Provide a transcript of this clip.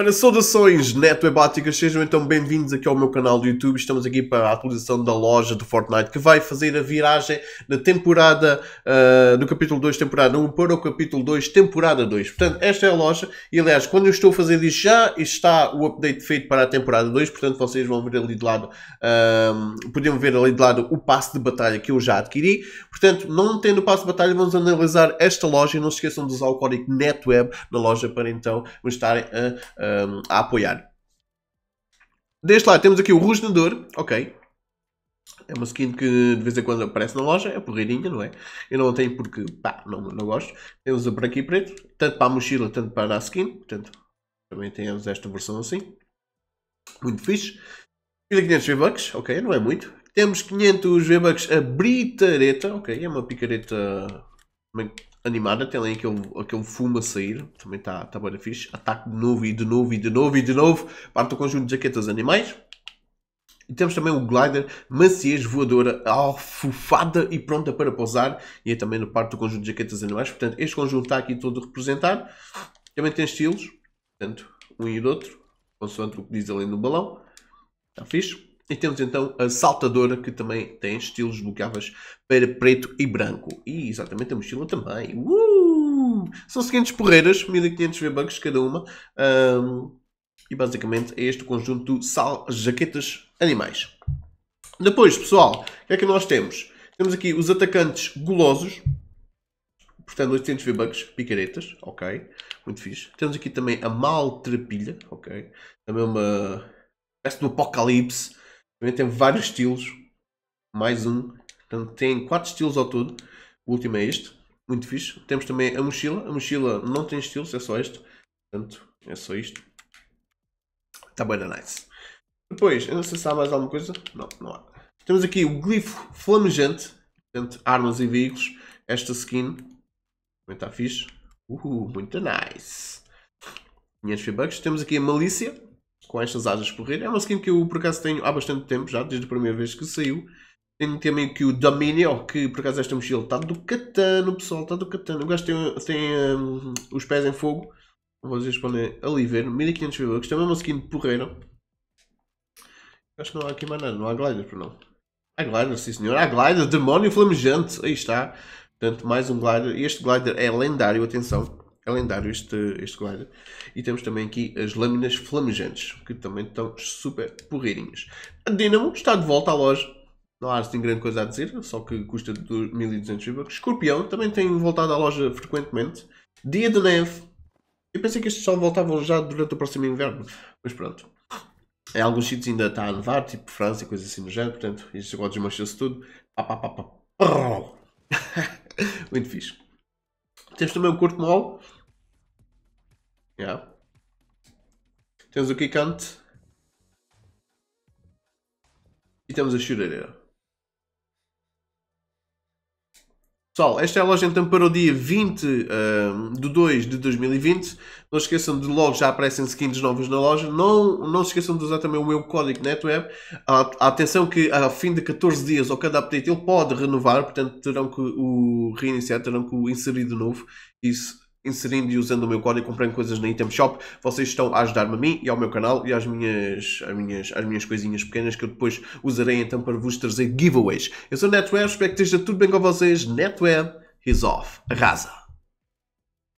Ora, saudações Netwebáticas sejam então bem-vindos aqui ao meu canal do YouTube. Estamos aqui para a atualização da loja do Fortnite, que vai fazer a viragem da temporada, uh, ah, do capítulo 2, temporada 1, para o capítulo 2, temporada 2. Portanto, esta é a loja e, aliás, quando eu estou a fazer isto, já está o update feito para a temporada 2, portanto, vocês vão ver ali de lado, uh, ah, podemos ver ali de lado o passe de batalha que eu já adquiri. Portanto, não tendo o passe de batalha, vamos analisar esta loja e não se esqueçam de usar o código NETWEB na loja para então estarem a... Uh, um, a apoiar. Deste lado temos aqui o Rosnador, ok. É uma skin que de vez em quando aparece na loja, é porreirinha, não é? Eu não a tenho porque, pá, não, não gosto. Temos a branca e preto, tanto para a mochila, tanto para a skin. Portanto, também temos esta versão assim. Muito fixe. 500 V-Bucks, ok, não é muito. Temos 500 V-Bucks a Britareta, ok, é uma picareta animada, tem ali aquele, aquele fumo a sair, também está tá, tá bem fixe. Ataque de novo e de novo e de novo e de novo. Parte do conjunto de jaquetas animais. E temos também o glider maciez voadora alfofada e pronta para pousar. E é também na parte do conjunto de jaquetas animais. Portanto, este conjunto está aqui todo representado. Também tem estilos, portanto, um e outro, consoante o que diz ali no balão. Está fixe. E temos então a saltadora, que também tem estilos bloqueáveis para preto e branco. E exatamente a mochila também. Uh! São seguintes porreiras, 1500 V-Bucks cada uma. Um, e basicamente é este conjunto de sal, jaquetas animais. Depois, pessoal, o que é que nós temos? Temos aqui os atacantes gulosos, portanto 800 V-Bucks, picaretas, ok, muito fixe. Temos aqui também a maltrapilha, ok, também uma... parece do apocalipse, também tem vários estilos. Mais um. Portanto, tem quatro estilos ao todo. O último é este. Muito fixe. Temos também a mochila. A mochila não tem estilos, é só este. Portanto, é só isto. Está bem nice. Depois, eu não sei se há mais alguma coisa. Não, não há. Temos aqui o glifo flamejante. Portanto, armas e veículos. Esta skin. Também está fixe. muito nice. 500 V-Bucks. Temos aqui a malícia com estas asas por É uma skin que eu por acaso tenho há bastante tempo já, desde a primeira vez que saiu. Tenho também que o Dominion, que por acaso esta mochila está do catano, pessoal, está do catano. O gajo tem, tem um, os pés em fogo. Vocês podem ali ver, 1500 V-Bucks. Também é uma skin porreira. Acho que não há aqui mais nada, não há glider, por não. Há glider, sim senhor. Há glider, demónio flamejante. Aí está. Portanto, mais um glider. Este glider é lendário, atenção. Calendário lendário este, este guarda E temos também aqui as lâminas flamejantes, que também estão super porreirinhas. A Dynamo está de volta à loja. Não há assim grande coisa a dizer, só que custa 1200 V-Bucks. Escorpião também tem voltado à loja frequentemente. Dia de Neve. Eu pensei que estes só voltavam já durante o próximo inverno, mas pronto. Em alguns sítios ainda está a nevar, tipo França e coisas assim no género, portanto, isto agora desmancha-se tudo. Pá, pá, pá, pá. Muito fixe. Temos também o Corto Mol, Yeah. Temos o Kikante. E temos a choradeira. Pessoal, esta é a loja então para o dia 20 um, ehm, de 2 de 2020. Não se esqueçam de logo já aparecem skins novas na loja. Não, não se esqueçam de usar também o meu código NetWeb. A, atenção que ao fim de 14 dias ou cada update ele pode renovar, portanto terão que o reiniciar, terão que o inserir de novo. Isso inserindo e usando o meu código, comprando coisas na Item Shop, vocês estão a ajudar-me a mim e ao meu canal e às minhas, às minhas, às minhas coisinhas pequenas que eu depois usarei então para vos trazer giveaways. Eu sou NetWeb, espero que esteja tudo bem com vocês. NetWeb is off. Arrasa!